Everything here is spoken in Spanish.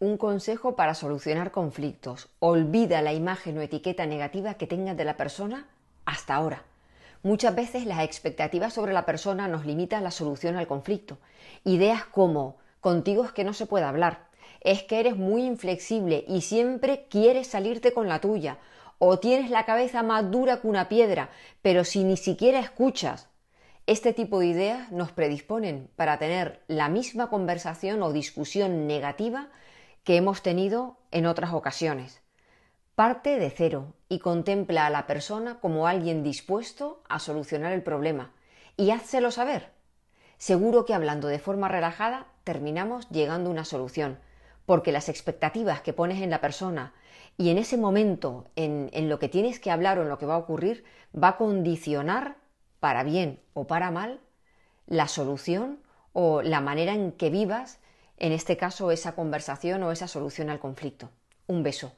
un consejo para solucionar conflictos. Olvida la imagen o etiqueta negativa que tengas de la persona hasta ahora. Muchas veces las expectativas sobre la persona nos limitan la solución al conflicto. Ideas como contigo es que no se puede hablar, es que eres muy inflexible y siempre quieres salirte con la tuya, o tienes la cabeza más dura que una piedra, pero si ni siquiera escuchas. Este tipo de ideas nos predisponen para tener la misma conversación o discusión negativa que hemos tenido en otras ocasiones. Parte de cero y contempla a la persona como alguien dispuesto a solucionar el problema y házselo saber. Seguro que hablando de forma relajada terminamos llegando a una solución, porque las expectativas que pones en la persona y en ese momento, en, en lo que tienes que hablar o en lo que va a ocurrir, va a condicionar, para bien o para mal, la solución o la manera en que vivas en este caso esa conversación o esa solución al conflicto. Un beso.